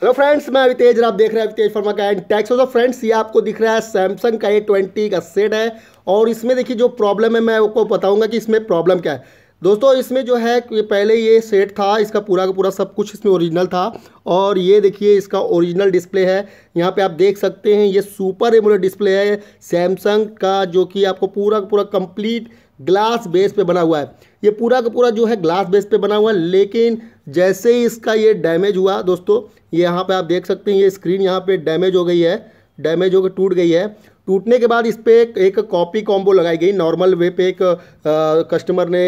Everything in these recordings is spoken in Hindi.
हेलो फ्रेंड्स मैं अवितेज आप देख रहे हैं अवितेज फर्मा का एंड टैक्स तो फ्रेंड्स ये आपको दिख रहा है सैमसंग का ये ट्वेंटी का सेट है और इसमें देखिए जो प्रॉब्लम है मैं आपको बताऊंगा कि इसमें प्रॉब्लम क्या है दोस्तों इसमें जो है पहले ये सेट था इसका पूरा का पूरा सब कुछ इसमें ओरिजिनल था और ये देखिए इसका ओरिजिनल डिस्प्ले है यहाँ पे आप देख सकते हैं ये सुपर एमुलेट डिस्प्ले है सैमसंग का जो कि आपको पूरा का पूरा कंप्लीट ग्लास बेस पे बना हुआ है ये पूरा का पूरा जो है ग्लास बेस पे बना हुआ है लेकिन जैसे ही इसका ये डैमेज हुआ दोस्तों ये यहाँ पे आप देख सकते हैं ये स्क्रीन यहाँ पे डैमेज हो गई है डैमेज होकर टूट गई है टूटने के बाद इस पर एक, एक कॉपी कॉम्बो लगाई गई नॉर्मल वे पे एक आ, कस्टमर ने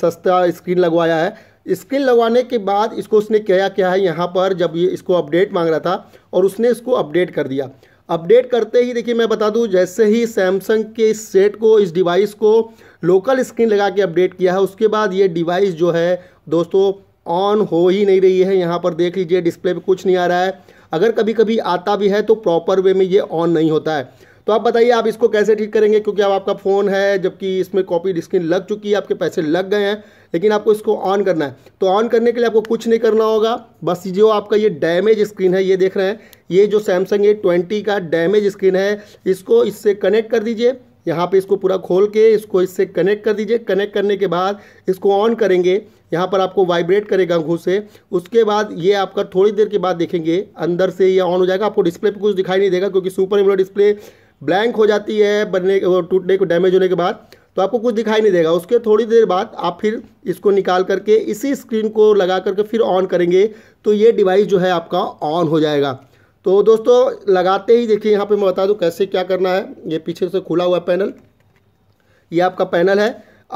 सस्ता स्क्रीन लगवाया है स्क्रीन लगवाने के बाद इसको उसने क्या क्या है यहाँ पर जब ये इसको अपडेट मांग रहा था और उसने इसको अपडेट कर दिया अपडेट करते ही देखिए मैं बता दूं जैसे ही सैमसंग के इस सेट को इस डिवाइस को लोकल स्क्रीन लगा के अपडेट किया है उसके बाद ये डिवाइस जो है दोस्तों ऑन हो ही नहीं रही है यहाँ पर देख लीजिए डिस्प्ले पे कुछ नहीं आ रहा है अगर कभी कभी आता भी है तो प्रॉपर वे में ये ऑन नहीं होता है तो आप बताइए आप इसको कैसे ठीक करेंगे क्योंकि अब आपका फ़ोन है जबकि इसमें कॉपी स्क्रीन लग चुकी है आपके पैसे लग गए हैं लेकिन आपको इसको ऑन करना है तो ऑन करने के लिए आपको कुछ नहीं करना होगा बस जो आपका ये डैमेज स्क्रीन है ये देख रहे हैं ये जो सैमसंग ए ट्वेंटी का डैमेज स्क्रीन है इसको इससे कनेक्ट कर दीजिए यहाँ पे इसको पूरा खोल के इसको इससे कनेक्ट कर दीजिए कनेक्ट करने के बाद इसको ऑन करेंगे यहाँ पर आपको वाइब्रेट करेगा अंगूर से उसके बाद ये आपका थोड़ी देर के बाद देखेंगे अंदर से ये ऑन हो जाएगा आपको डिस्प्ले पे कुछ दिखाई नहीं देगा क्योंकि सुपर एमरो डिस्प्ले ब्लैंक हो जाती है बनने टूटने को डैमेज होने के बाद तो आपको कुछ दिखाई नहीं देगा उसके थोड़ी देर बाद आप फिर इसको निकाल करके इसी स्क्रीन को लगा करके फिर ऑन करेंगे तो ये डिवाइस जो है आपका ऑन हो जाएगा तो दोस्तों लगाते ही देखिए यहाँ पे मैं बता दूँ कैसे क्या करना है ये पीछे से खुला हुआ पैनल ये आपका पैनल है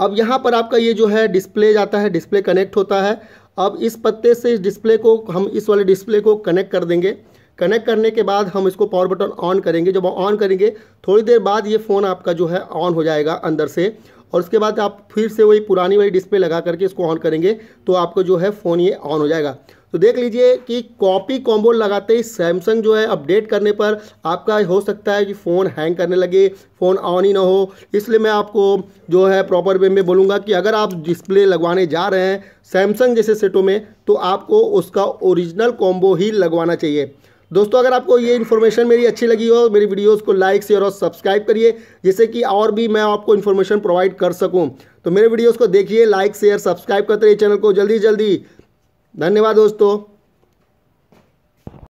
अब यहाँ पर आपका ये जो है डिस्प्ले जाता है डिस्प्ले कनेक्ट होता है अब इस पत्ते से इस डिस्प्ले को हम इस वाले डिस्प्ले को कनेक्ट कर देंगे कनेक्ट करने के बाद हम इसको पावर बटन ऑन करेंगे जब ऑन करेंगे थोड़ी देर बाद ये फ़ोन आपका जो है ऑन हो जाएगा अंदर से और उसके बाद आप फिर से वही पुरानी वाली डिस्प्ले लगा करके इसको ऑन करेंगे तो आपको जो है फ़ोन ये ऑन हो जाएगा तो देख लीजिए कि कॉपी कॉम्बो लगाते ही सैमसंग जो है अपडेट करने पर आपका हो सकता है कि फ़ोन हैंग करने लगे फ़ोन ऑन ही ना हो इसलिए मैं आपको जो है प्रॉपर वे में बोलूँगा कि अगर आप डिस्प्ले लगवाने जा रहे हैं सैमसंग जैसे सेटों में तो आपको उसका ओरिजिनल कॉम्बो ही लगवाना चाहिए दोस्तों अगर आपको ये इन्फॉर्मेशन मेरी अच्छी लगी हो मेरी वीडियोस को लाइक शेयर और सब्सक्राइब करिए जिससे कि और भी मैं आपको इन्फॉर्मेशन प्रोवाइड कर सकूं तो मेरे वीडियोस को देखिए लाइक शेयर सब्सक्राइब करते रहिए चैनल को जल्दी जल्दी धन्यवाद दोस्तों